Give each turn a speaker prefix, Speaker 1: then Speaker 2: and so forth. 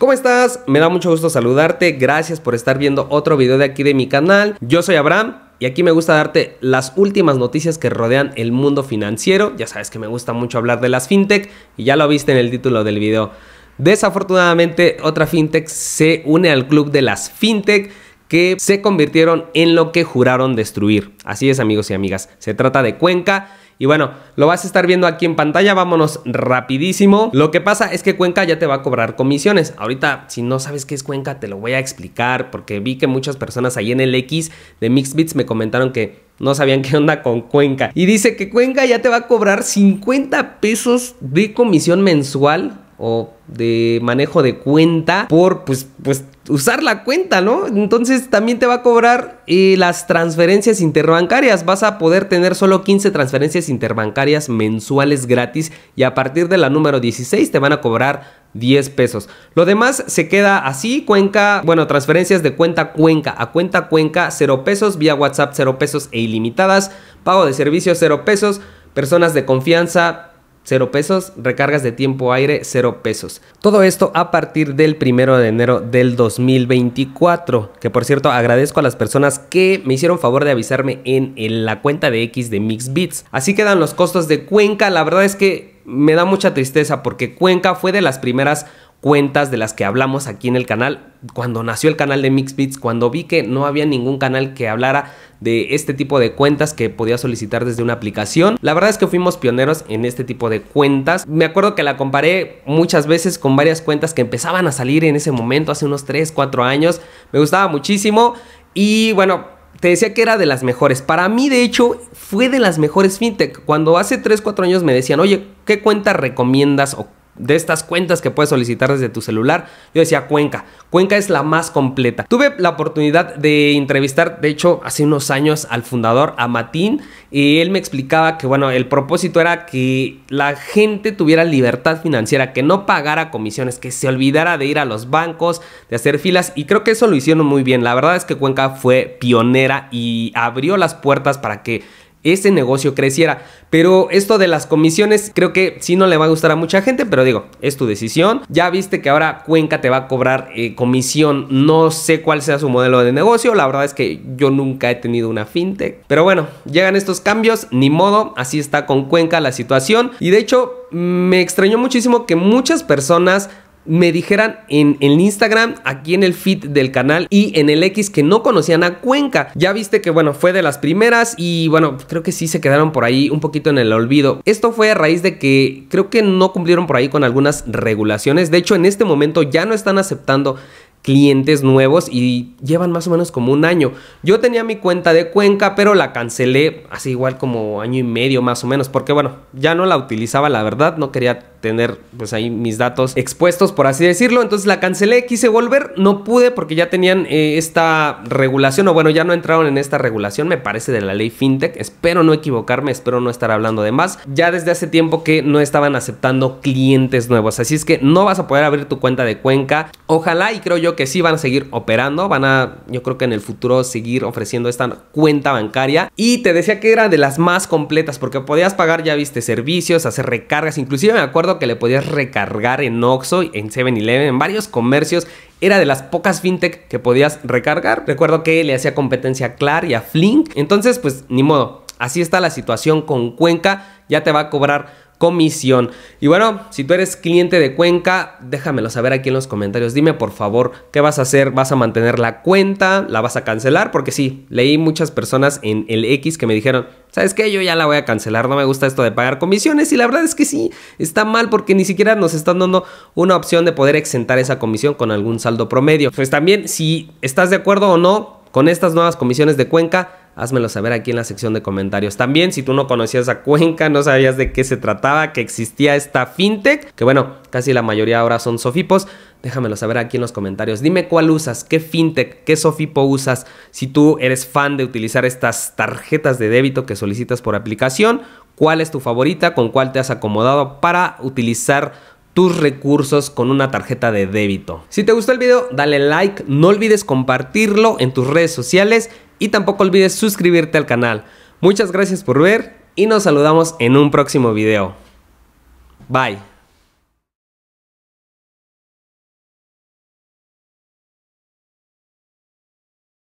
Speaker 1: ¿Cómo estás? Me da mucho gusto saludarte, gracias por estar viendo otro video de aquí de mi canal. Yo soy Abraham y aquí me gusta darte las últimas noticias que rodean el mundo financiero. Ya sabes que me gusta mucho hablar de las fintech y ya lo viste en el título del video. Desafortunadamente, otra fintech se une al club de las fintech que se convirtieron en lo que juraron destruir. Así es amigos y amigas, se trata de Cuenca y bueno, lo vas a estar viendo aquí en pantalla, vámonos rapidísimo. Lo que pasa es que Cuenca ya te va a cobrar comisiones. Ahorita, si no sabes qué es Cuenca, te lo voy a explicar porque vi que muchas personas ahí en el X de Mixbits me comentaron que no sabían qué onda con Cuenca. Y dice que Cuenca ya te va a cobrar 50 pesos de comisión mensual o de manejo de cuenta por pues pues usar la cuenta, ¿no? Entonces también te va a cobrar eh, las transferencias interbancarias. Vas a poder tener solo 15 transferencias interbancarias mensuales gratis y a partir de la número 16 te van a cobrar 10 pesos. Lo demás se queda así, Cuenca, bueno, transferencias de cuenta Cuenca a cuenta Cuenca 0 pesos, vía WhatsApp 0 pesos e ilimitadas, pago de servicios 0 pesos, personas de confianza 0 pesos, recargas de tiempo aire 0 pesos. Todo esto a partir del primero de enero del 2024, que por cierto agradezco a las personas que me hicieron favor de avisarme en, en la cuenta de X de Mixbits. Así quedan los costos de Cuenca, la verdad es que me da mucha tristeza porque Cuenca fue de las primeras cuentas de las que hablamos aquí en el canal cuando nació el canal de Mixbits, cuando vi que no había ningún canal que hablara de este tipo de cuentas que podía solicitar desde una aplicación. La verdad es que fuimos pioneros en este tipo de cuentas. Me acuerdo que la comparé muchas veces con varias cuentas que empezaban a salir en ese momento, hace unos 3, 4 años. Me gustaba muchísimo y bueno, te decía que era de las mejores. Para mí, de hecho, fue de las mejores fintech. Cuando hace 3, 4 años me decían, oye, ¿qué cuenta recomiendas o de estas cuentas que puedes solicitar desde tu celular. Yo decía Cuenca. Cuenca es la más completa. Tuve la oportunidad de entrevistar, de hecho, hace unos años al fundador, a Matín, y él me explicaba que, bueno, el propósito era que la gente tuviera libertad financiera, que no pagara comisiones, que se olvidara de ir a los bancos, de hacer filas, y creo que eso lo hicieron muy bien. La verdad es que Cuenca fue pionera y abrió las puertas para que ese negocio creciera. Pero esto de las comisiones creo que sí no le va a gustar a mucha gente, pero digo, es tu decisión. Ya viste que ahora Cuenca te va a cobrar eh, comisión, no sé cuál sea su modelo de negocio, la verdad es que yo nunca he tenido una fintech. Pero bueno, llegan estos cambios, ni modo, así está con Cuenca la situación. Y de hecho, me extrañó muchísimo que muchas personas me dijeran en el Instagram, aquí en el feed del canal y en el X que no conocían a Cuenca. Ya viste que bueno, fue de las primeras y bueno, creo que sí se quedaron por ahí un poquito en el olvido. Esto fue a raíz de que creo que no cumplieron por ahí con algunas regulaciones. De hecho, en este momento ya no están aceptando clientes nuevos y llevan más o menos como un año. Yo tenía mi cuenta de Cuenca, pero la cancelé hace igual como año y medio más o menos, porque bueno, ya no la utilizaba, la verdad, no quería tener pues ahí mis datos expuestos, por así decirlo. Entonces la cancelé, quise volver, no pude porque ya tenían eh, esta regulación, o bueno, ya no entraron en esta regulación, me parece, de la ley FinTech. Espero no equivocarme, espero no estar hablando de más. Ya desde hace tiempo que no estaban aceptando clientes nuevos, así es que no vas a poder abrir tu cuenta de Cuenca. Ojalá y creo yo que sí van a seguir operando, van a, yo creo que en el futuro seguir ofreciendo esta cuenta bancaria. Y te decía que era de las más completas porque podías pagar, ya viste, servicios, hacer recargas, inclusive me acuerdo que le podías recargar en Oxxo, en 7-Eleven, en varios comercios. Era de las pocas fintech que podías recargar. Recuerdo que le hacía competencia a Clar y a Flink. Entonces, pues ni modo. Así está la situación con Cuenca. Ya te va a cobrar comisión. Y bueno, si tú eres cliente de Cuenca, déjamelo saber aquí en los comentarios. Dime por favor qué vas a hacer. ¿Vas a mantener la cuenta? ¿La vas a cancelar? Porque sí, leí muchas personas en el X que me dijeron, ¿sabes qué? Yo ya la voy a cancelar. No me gusta esto de pagar comisiones. Y la verdad es que sí, está mal porque ni siquiera nos están dando una opción de poder exentar esa comisión con algún saldo promedio. Pues también, si estás de acuerdo o no con estas nuevas comisiones de Cuenca, házmelo saber aquí en la sección de comentarios. También, si tú no conocías a Cuenca, no sabías de qué se trataba, que existía esta fintech, que bueno, casi la mayoría ahora son sofipos, déjamelo saber aquí en los comentarios. Dime cuál usas, qué fintech, qué sofipo usas, si tú eres fan de utilizar estas tarjetas de débito que solicitas por aplicación, cuál es tu favorita, con cuál te has acomodado para utilizar tus recursos con una tarjeta de débito. Si te gustó el video, dale like, no olvides compartirlo en tus redes sociales y tampoco olvides suscribirte al canal. Muchas gracias por ver y nos saludamos en un próximo video. Bye.